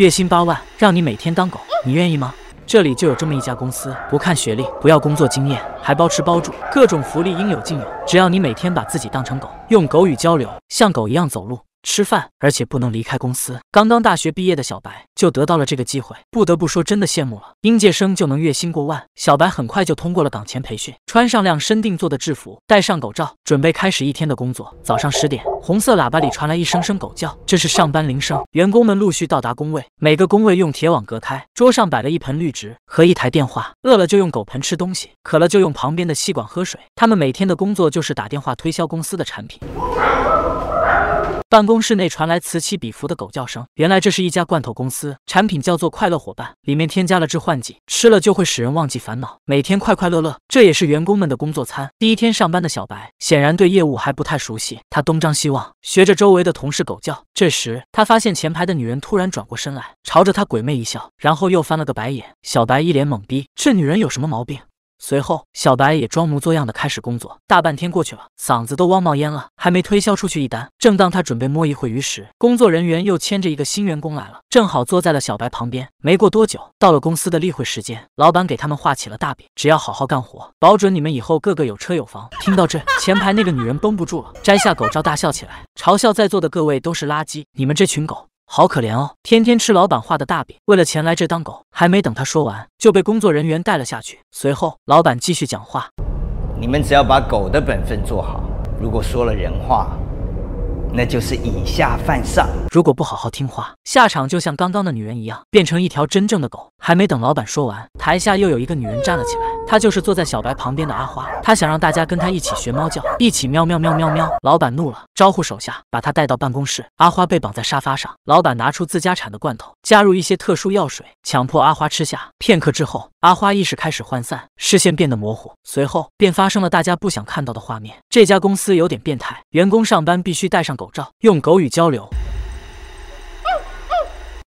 月薪八万，让你每天当狗，你愿意吗？这里就有这么一家公司，不看学历，不要工作经验，还包吃包住，各种福利应有尽有。只要你每天把自己当成狗，用狗语交流，像狗一样走路。吃饭，而且不能离开公司。刚刚大学毕业的小白就得到了这个机会，不得不说，真的羡慕了。应届生就能月薪过万，小白很快就通过了岗前培训，穿上量身定做的制服，戴上狗罩，准备开始一天的工作。早上十点，红色喇叭里传来一声声狗叫，这是上班铃声。员工们陆续到达工位，每个工位用铁网隔开，桌上摆了一盆绿植和一台电话。饿了就用狗盆吃东西，渴了就用旁边的吸管喝水。他们每天的工作就是打电话推销公司的产品。办公室内传来此起彼伏的狗叫声。原来这是一家罐头公司，产品叫做“快乐伙伴”，里面添加了致幻剂，吃了就会使人忘记烦恼，每天快快乐乐。这也是员工们的工作餐。第一天上班的小白显然对业务还不太熟悉，他东张西望，学着周围的同事狗叫。这时，他发现前排的女人突然转过身来，朝着他鬼魅一笑，然后又翻了个白眼。小白一脸懵逼，这女人有什么毛病？随后，小白也装模作样的开始工作，大半天过去了，嗓子都汪冒烟了，还没推销出去一单。正当他准备摸一会鱼时，工作人员又牵着一个新员工来了，正好坐在了小白旁边。没过多久，到了公司的例会时间，老板给他们画起了大饼，只要好好干活，保准你们以后个个有车有房。听到这，前排那个女人绷不住了，摘下口罩大笑起来，嘲笑在座的各位都是垃圾，你们这群狗。好可怜哦，天天吃老板画的大饼，为了钱来这当狗。还没等他说完，就被工作人员带了下去。随后，老板继续讲话：“你们只要把狗的本分做好，如果说了人话。”那就是以下犯上，如果不好好听话，下场就像刚刚的女人一样，变成一条真正的狗。还没等老板说完，台下又有一个女人站了起来，她就是坐在小白旁边的阿花，她想让大家跟她一起学猫叫，一起喵喵喵喵喵。老板怒了，招呼手下把她带到办公室。阿花被绑在沙发上，老板拿出自家产的罐头，加入一些特殊药水，强迫阿花吃下。片刻之后，阿花意识开始涣散，视线变得模糊，随后便发生了大家不想看到的画面。这家公司有点变态，员工上班必须带上。狗照用狗语交流，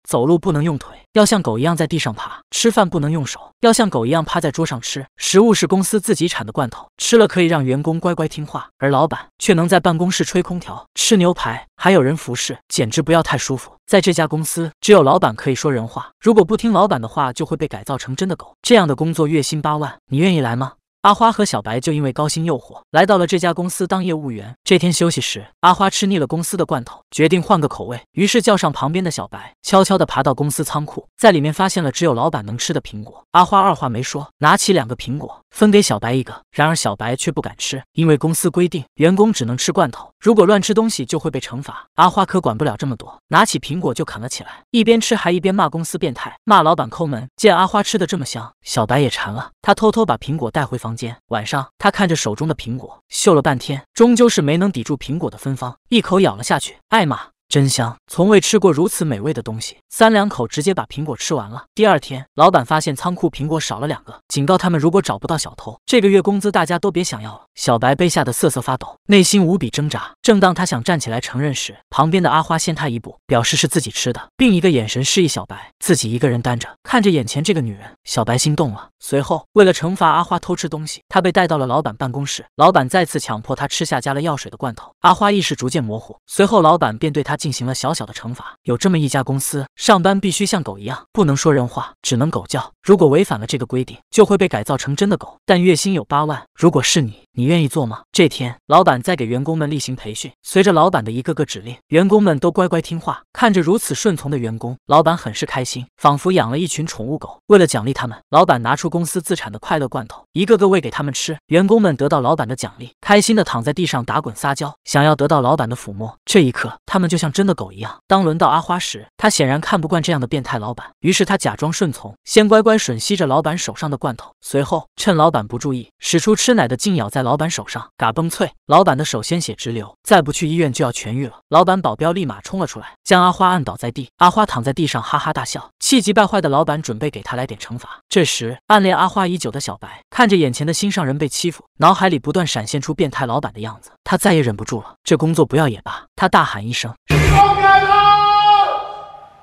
走路不能用腿，要像狗一样在地上爬；吃饭不能用手，要像狗一样趴在桌上吃。食物是公司自己产的罐头，吃了可以让员工乖乖听话，而老板却能在办公室吹空调、吃牛排，还有人服侍，简直不要太舒服。在这家公司，只有老板可以说人话，如果不听老板的话，就会被改造成真的狗。这样的工作月薪八万，你愿意来吗？阿花和小白就因为高薪诱惑，来到了这家公司当业务员。这天休息时，阿花吃腻了公司的罐头，决定换个口味，于是叫上旁边的小白，悄悄地爬到公司仓库，在里面发现了只有老板能吃的苹果。阿花二话没说，拿起两个苹果分给小白一个。然而小白却不敢吃，因为公司规定，员工只能吃罐头，如果乱吃东西就会被惩罚。阿花可管不了这么多，拿起苹果就啃了起来，一边吃还一边骂公司变态，骂老板抠门。见阿花吃的这么香，小白也馋了，他偷偷把苹果带回房。房间。晚上，他看着手中的苹果，嗅了半天，终究是没能抵住苹果的芬芳，一口咬了下去。艾玛，真香！从未吃过如此美味的东西，三两口直接把苹果吃完了。第二天，老板发现仓库苹果少了两个，警告他们：如果找不到小偷，这个月工资大家都别想要了。小白被吓得瑟瑟发抖，内心无比挣扎。正当他想站起来承认时，旁边的阿花先他一步，表示是自己吃的，并一个眼神示意小白自己一个人担着。看着眼前这个女人，小白心动了。随后，为了惩罚阿花偷吃东西，他被带到了老板办公室，老板再次强迫他吃下加了药水的罐头。阿花意识逐渐模糊，随后老板便对他进行了小小的惩罚。有这么一家公司，上班必须像狗一样，不能说人话，只能狗叫。如果违反了这个规定，就会被改造成真的狗。但月薪有八万，如果是你，你愿意做吗？这天，老板在给员工们例行培训，随着老板的一个个指令，员工们都乖乖听话。看着如此顺从的员工，老板很是开心，仿佛养了一群宠物狗。为了奖励他们，老板拿出公司自产的快乐罐头，一个个喂给他们吃。员工们得到老板的奖励，开心的躺在地上打滚撒娇，想要得到老板的抚摸。这一刻，他们就像真的狗一样。当轮到阿花时，她显然看不惯这样的变态老板，于是她假装顺从，先乖乖。吮吸着老板手上的罐头，随后趁老板不注意，使出吃奶的劲咬在老板手上，嘎嘣脆，老板的手鲜血直流，再不去医院就要痊愈了。老板保镖立马冲了出来，将阿花按倒在地。阿花躺在地上哈哈大笑，气急败坏的老板准备给他来点惩罚。这时，暗恋阿花已久的小白看着眼前的心上人被欺负，脑海里不断闪现出变态老板的样子，他再也忍不住了，这工作不要也罢，他大喊一声。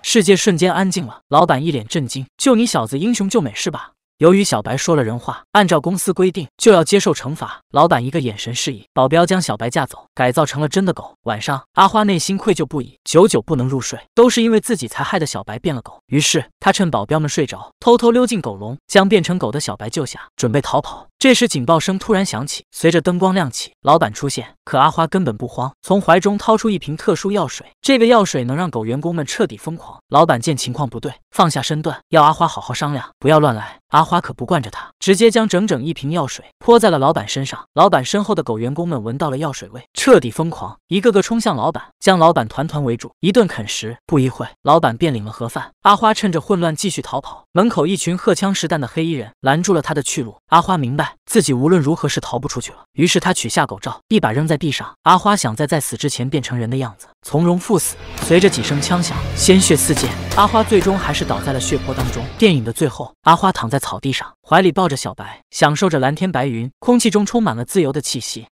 世界瞬间安静了，老板一脸震惊：“就你小子英雄救美是吧？”由于小白说了人话，按照公司规定就要接受惩罚。老板一个眼神示意，保镖将小白架走，改造成了真的狗。晚上，阿花内心愧疚不已，久久不能入睡，都是因为自己才害得小白变了狗。于是，他趁保镖们睡着，偷偷溜进狗笼，将变成狗的小白救下，准备逃跑。这时警报声突然响起，随着灯光亮起，老板出现。可阿花根本不慌，从怀中掏出一瓶特殊药水。这个药水能让狗员工们彻底疯狂。老板见情况不对，放下身段，要阿花好好商量，不要乱来。阿花可不惯着他，直接将整整一瓶药水泼在了老板身上。老板身后的狗员工们闻到了药水味，彻底疯狂，一个个冲向老板，将老板团团围住，一顿啃食。不一会老板便领了盒饭。阿花趁着混乱继续逃跑，门口一群荷枪实弹的黑衣人拦住了他的去路。阿花明白。自己无论如何是逃不出去了，于是他取下狗罩，一把扔在地上。阿花想在在死之前变成人的样子，从容赴死。随着几声枪响，鲜血四溅，阿花最终还是倒在了血泊当中。电影的最后，阿花躺在草地上，怀里抱着小白，享受着蓝天白云，空气中充满了自由的气息。